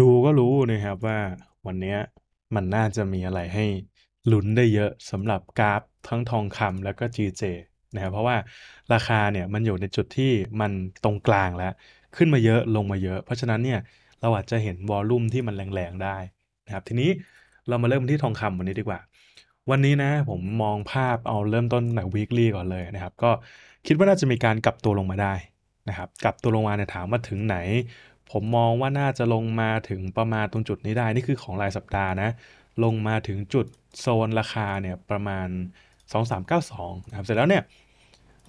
ดูก็รู้นะครับว่าวันนี้มันน่าจะมีอะไรให้ลุ้นได้เยอะสำหรับกราฟทั้งทองคำแล้วก็ GJ นะครับเพราะว่าราคาเนี่ยมันอยู่ในจุดที่มันตรงกลางแล้ว ขึ้นมาเยอะลงมาเยอะเพราะฉะนั้นเนี่ยเราอาจจะเห็นวอลลุ่มที่มันแรง ๆ ได้นะครับ ทีนี้เรามาเริ่มที่ทองคำวันนี้ดีกว่า วันนี้นะผมมองภาพเอาเริ่มต้นแบบวีคลี่ก่อนเลยนะครับ ก็คิดว่าน่าจะมีการกลับตัวลงมาได้นะครับกลับตัวลงมาเนี่ยถามว่าถึงไหนผมมองว่าน่าจะลงมาถึงประมาณตรงจุดนี้ได้นี่คือของรายสัปดาห์นะ ลงมาถึงจุดโซนราคาเนี่ยประมาณ 2392นะครับ เสร็จแล้วเนี่ย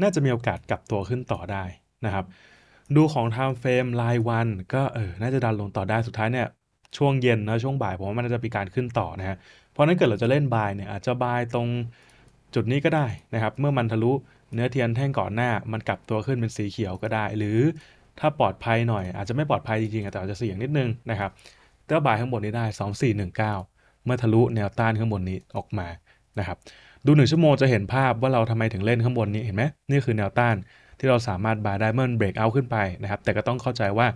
น่าจะมีโอกาสกลับตัวขึ้นต่อได้นะครับดูของ time frame รายวันก็เออ น่าจะดันลงต่อได้สุดท้ายเนี่ยช่วงเย็นนะช่วงบ่าย ผมว่ามันน่าจะมีการขึ้นต่อนะฮะเพราะนั้นเกิดเราจะเล่นบายเนี่ยอาจจะบายตรงจุดนี้ก็ได้นะครับเมื่อมันทะลุเนื้อเทียนแท่งก่อนหน้ามันกลับตัวขึ้นเป็นสีเขียวก็ได้หรือถ้าปลอดภัยหน่อยอาจจะไม่ปลอดภัยจริงๆแต่อาจจะเสี่ยงนิดนึงนะครับเต้าบายข้างบนนี้ได้ 2419เมื่อทะลุแนวต้านข้างบนนี้ออกมานะครับ ดูหนึ่งชั่วโมงจะเห็นภาพว่าเราทำไมถึงเล่นข้างบนนี้เห็นไหมนี่คือแนวต้านที่เราสามารถบายได้เมื่อมันเบรกเอาขึ้นไปนะครับ แต่ก็ต้องเข้าใจว่า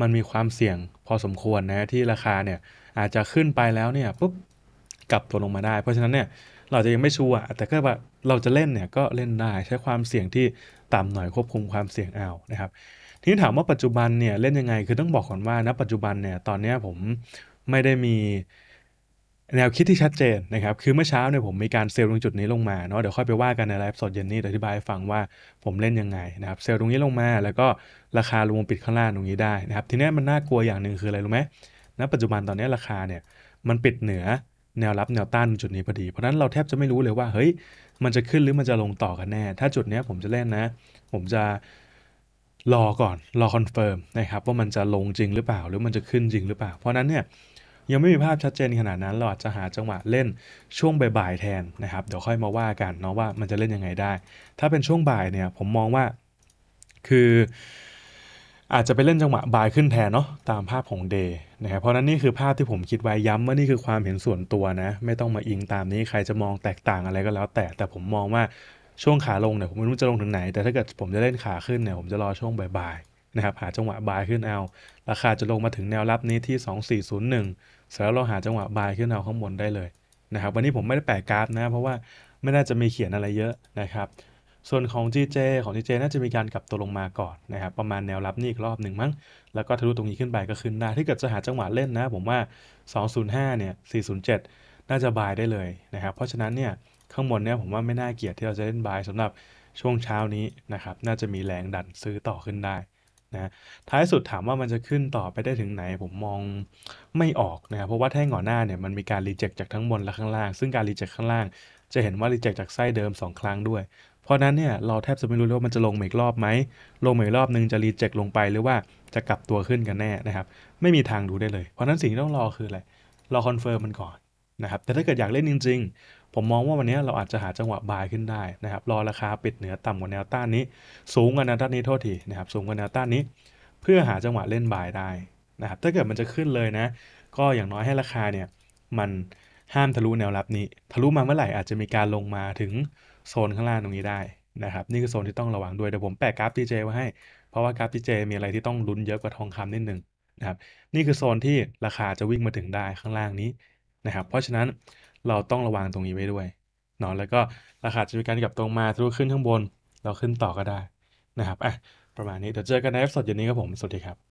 มันมีความเสี่ยงพอสมควรนะที่ราคาเนี่ยอาจจะขึ้นไปแล้วเนี่ยปุ๊บกลับตัวลงมาได้เพราะฉะนั้นเนี่ยเราจะยังไม่ชัวร์แต่ก็แบบเราจะเล่นเนี่ยก็เล่นได้ใช้ความเสี่ยงที่ต่ำหน่อยควบคุมความเสี่ยงเอานะครับทีนี้ถามว่าปัจจุบันเนี่ยเล่นยังไง คือต้องบอกก่อนว่า ณปัจจุบันเนี่ยตอนนี้ผมไม่ได้มีแนวคิดที่ชัดเจนนะครับ คือเมื่อเช้าเนี่ยผมมีการเซลล์ตรงจุดนี้ลงมาเนาะ เดี๋ยวค่อยไปว่ากันในไลฟ์สดเย็นนี้อธิบายให้ฟังว่า ผมเล่นยังไงนะครับเซลล์ตรงนี้ลงมา แล้วก็ราคาลงมปิดข้างล่างตรงนี้ได้นะครับทีนี้มันน่ากลัวอย่างหนึ่งคืออะไรรู้ไหมณปัจจุบันตอนนี้ราคาเนี่ยมันปิดเหนือแนวรับแนวต้านจุดนี้พอดี เพราะนั้นเราแทบจะไม่รู้เลยว่า เฮ้ยมันจะขึ้นหรือมันจะลงต่อกันแน่ถ้าจุดนี้ผมจะเล่นนะ ผมจะรอก่อนรอคอนเฟิร์มนะครับว่ามันจะลงจริงหรือเปล่าหรือมันจะขึ้นจริงหรือเปล่า เพราะนั้นเนี่ยยังไม่มีภาพชัดเจนขนาดนั้นเราอาจจะหาจังหวะเล่นช่วงบ่ายๆแทนนะครับเดี๋ยวค่อยมาว่ากันเนาะว่ามันจะเล่นยังไงได้ ถ้าเป็นช่วงบ่ายเนี่ยผมมองว่าคืออาจจะไปเล่นจังหวะบายขึ้นแทนเนาะตามภาพของเดย์นะครับเพราะนั้นนี่คือภาพที่ผมคิดไว้ย้ำว่านี่คือความเห็นส่วนตัวนะไม่ต้องมาอิงตามนี้ใครจะมองแตกต่างอะไรก็แล้ว แต่แต่ผมมองว่าช่วงขาลงเนี่ยผมไม่รู้จะลงถึงไหน แต่ถ้าเกิดผมจะเล่นขาขึ้นเนี่ยผมจะรอช่วงบ่ายๆนะครับหาจังหวะบายขึ้นเอาราคาจะลงมาถึงแนวรับนี้ที่ 2401เสร็จแล้วเราหาจังหวะบายขึ้นเอาข้างบนได้เลยนะครับวันนี้ผมไม่ได้แปะกราฟนะเพราะว่าไม่น่าจะมีเขียนอะไรเยอะนะครับส่วนของ GJ ของ GJ น่าจะมีการกลับตัวลงมาก่อนนะครับประมาณแนวรับนี่อีกรอบหนึ่งมั้งแล้วก็ทะลุตรงนี้ขึ้นไปก็ขึ้นได้ที่เกิดจะหาจังหวะเล่นนะผมว่า 205เนี่ย407 น่าจะบายได้เลยนะครับเพราะฉะนั้นเนี่ยข้างบนเนี่ยผมว่าไม่น่าเกียดที่เราจะเล่นบายสำหรับช่วงเช้านี้นะครับน่าจะมีแรงดันซื้อต่อขึ้นได้นะท้ายสุดถามว่ามันจะขึ้นต่อไปได้ถึงไหนผมมองไม่ออกนะครับเพราะว่าแท่งก่อนหน้าเนี่ยมันมีการรีเจ็คจากทั้งบนและข้างล่างซึ่งการรีเจ็คข้างล่างจะเห็นว่ารีเจ็คจากไส้เดิม 2 ครั้งด้วยเพราะนั้นเนี่ยเราแทบจะไม่รู้เลยว่ามันจะลงอีกรอบไหมลงอีกรอบนึงจะรีเจ็คลงไปหรือว่าจะกลับตัวขึ้นกันแน่นะครับไม่มีทางดูได้เลย เพราะนั้นสิ่งที่ต้องรอคืออะไรรอคอนเฟิร์มมันก่อนนะครับแต่ถ้าเกิดอยากเล่นจริง ๆ ผมมองว่าวันนี้เราอาจจะหาจังหวะบายขึ้นได้นะครับ รอราคาปิดเหนือต่ำกว่าแนวต้านนี้ สูงกว่าแนวต้านนี้โทษทีนะครับสูงกว่าแนวต้านนี้เพื่อหาจังหวะเล่นบายได้นะครับ ถ้าเกิดมันจะขึ้นเลยนะ ก็อย่างน้อยให้ราคาเนี่ยมันห้ามทะลุแนวรับนี้ ทะลุมาเมื่อไหร่อาจจะมีการลงมาถึงโซนข้างล่างตรงนี้ได้นะครับ นี่คือโซนที่ต้องระวังด้วยเดี๋ยวผมแปะกราฟดีเจไว้ให้ เพราะว่ากราฟดีเจมีอะไรที่ต้องลุ้นเยอะกว่าทองคำนิดนึงนะครับนี่คือโซนที่ราคาจะวิ่งมาถึงได้ข้างล่างนี้นะครับ เพราะฉะนั้นเราต้องระวังตรงนี้ไว้ด้วยเนาะแล้วก็ราคาจะมีการกลับตรงมาทะลุขึ้นข้างบน เราขึ้นต่อก็ได้นะครับอ่ะประมาณนี้ เดี๋ยวเจอกันในเอฟิโดเย็นนี้ครับผม สวัสดีครับ